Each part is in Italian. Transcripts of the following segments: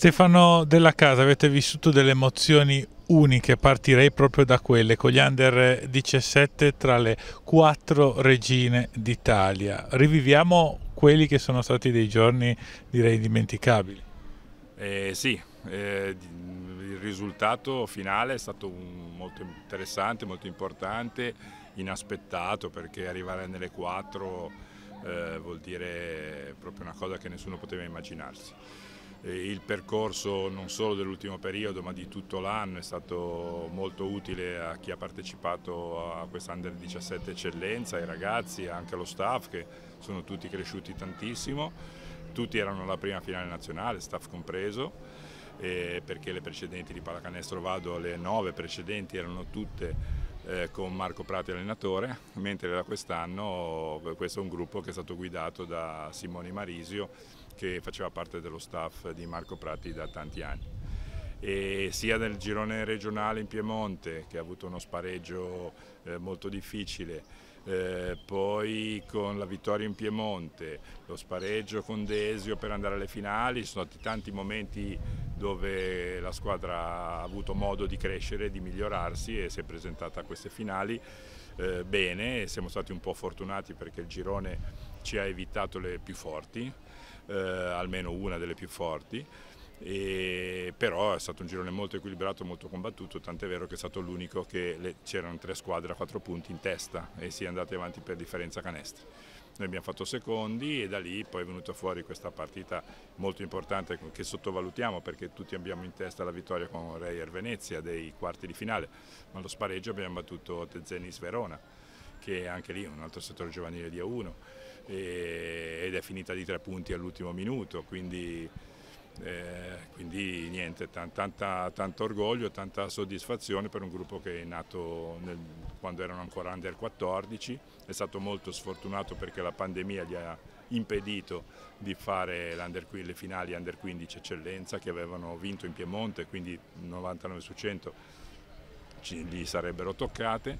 Stefano Della Casa, avete vissuto delle emozioni uniche, partirei proprio da quelle, con gli under 17 tra le quattro regine d'Italia. Riviviamo quelli che sono stati dei giorni direi indimenticabili. Eh, sì, eh, il risultato finale è stato un, molto interessante, molto importante, inaspettato perché arrivare nelle quattro eh, vuol dire proprio una cosa che nessuno poteva immaginarsi il percorso non solo dell'ultimo periodo ma di tutto l'anno è stato molto utile a chi ha partecipato a questa Under 17 Eccellenza, ai ragazzi, anche allo staff che sono tutti cresciuti tantissimo, tutti erano alla prima finale nazionale, staff compreso, perché le precedenti di Pallacanestro Vado, le nove precedenti erano tutte eh, con Marco Prati allenatore, mentre da quest'anno questo è un gruppo che è stato guidato da Simone Marisio che faceva parte dello staff di Marco Prati da tanti anni. E sia nel girone regionale in Piemonte che ha avuto uno spareggio eh, molto difficile, eh, poi con la vittoria in Piemonte, lo spareggio con Desio per andare alle finali, sono stati tanti momenti dove la squadra ha avuto modo di crescere, di migliorarsi e si è presentata a queste finali eh, bene, siamo stati un po' fortunati perché il girone ci ha evitato le più forti eh, almeno una delle più forti. E, però è stato un girone molto equilibrato, molto combattuto, tant'è vero che è stato l'unico che c'erano tre squadre a quattro punti in testa e si è andati avanti per differenza canestri. Noi abbiamo fatto secondi e da lì poi è venuta fuori questa partita molto importante che sottovalutiamo perché tutti abbiamo in testa la vittoria con Reyer Venezia dei quarti di finale, ma lo spareggio abbiamo battuto Tezenis Verona che è anche lì un altro settore giovanile di A1 eh, ed è finita di tre punti all'ultimo minuto, quindi, eh, quindi niente, tanta, tanto orgoglio, e tanta soddisfazione per un gruppo che è nato nel, quando erano ancora under 14, è stato molto sfortunato perché la pandemia gli ha impedito di fare le finali under 15 eccellenza che avevano vinto in Piemonte, quindi 99 su 100 gli sarebbero toccate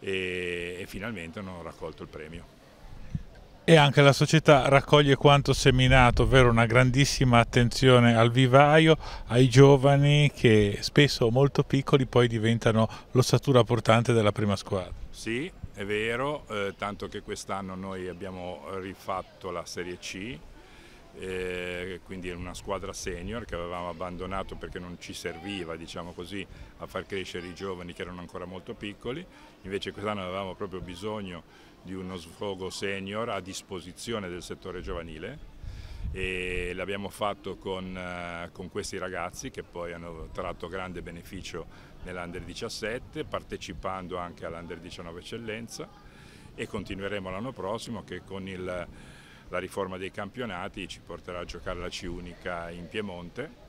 e, e finalmente hanno raccolto il premio. E anche la società raccoglie quanto seminato, ovvero una grandissima attenzione al vivaio, ai giovani che spesso molto piccoli poi diventano l'ossatura portante della prima squadra. Sì, è vero, eh, tanto che quest'anno noi abbiamo rifatto la Serie C, eh, quindi una squadra senior che avevamo abbandonato perché non ci serviva diciamo così, a far crescere i giovani che erano ancora molto piccoli, invece quest'anno avevamo proprio bisogno di uno sfogo senior a disposizione del settore giovanile e l'abbiamo fatto con, eh, con, questi ragazzi che poi hanno tratto grande beneficio nell'Under 17 partecipando anche all'Under 19 Eccellenza e continueremo l'anno prossimo che con il la riforma dei campionati ci porterà a giocare la C unica in Piemonte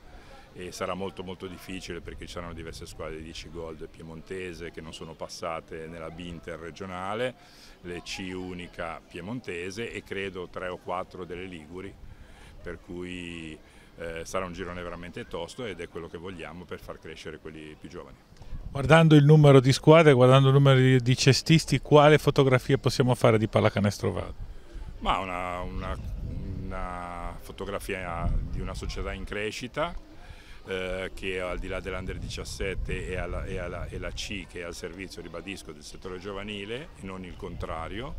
e sarà molto molto difficile perché ci saranno diverse squadre di 10 gold piemontese che non sono passate nella B interregionale, le C unica piemontese e credo 3 o 4 delle Liguri, per cui eh, sarà un girone veramente tosto ed è quello che vogliamo per far crescere quelli più giovani. Guardando il numero di squadre, guardando il numero di cestisti, quale fotografia possiamo fare di pallacanestro Vado? Ma una, una, una fotografia di una società in crescita eh, che al di là dell'Under 17 è, alla, è, alla, è la C che è al servizio, ribadisco, del settore giovanile e non il contrario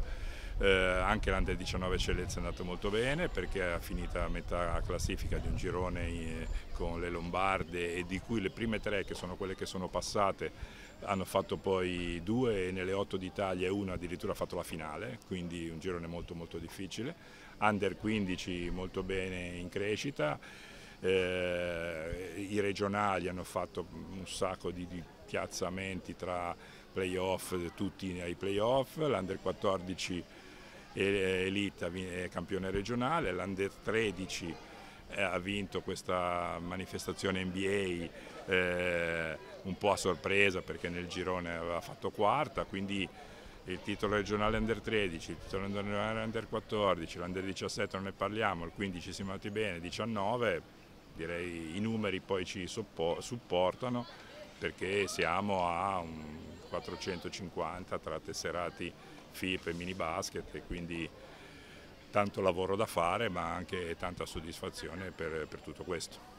eh, anche l'Under 19 Eccellenza è andato molto bene perché ha finito a metà classifica di un girone in, eh, con le Lombarde e di cui le prime tre che sono quelle che sono passate hanno fatto poi due e nelle otto d'Italia una addirittura ha fatto la finale, quindi un girone molto molto difficile. Under 15 molto bene in crescita. Eh, i regionali hanno fatto un sacco di, di piazzamenti tra playoff, tutti ai playoff, l'under 14 Elite eh, è campione regionale, l'Under 13 eh, ha vinto questa manifestazione NBA eh, un po' a sorpresa perché nel girone aveva fatto quarta, quindi il titolo regionale Under 13, il titolo regionale Under 14, l'Under 17 non ne parliamo, il 15 si matti bene, 19, direi i numeri poi ci supportano perché siamo a un 450 tra tesserati, FIP e mini basket e quindi tanto lavoro da fare ma anche tanta soddisfazione per, per tutto questo.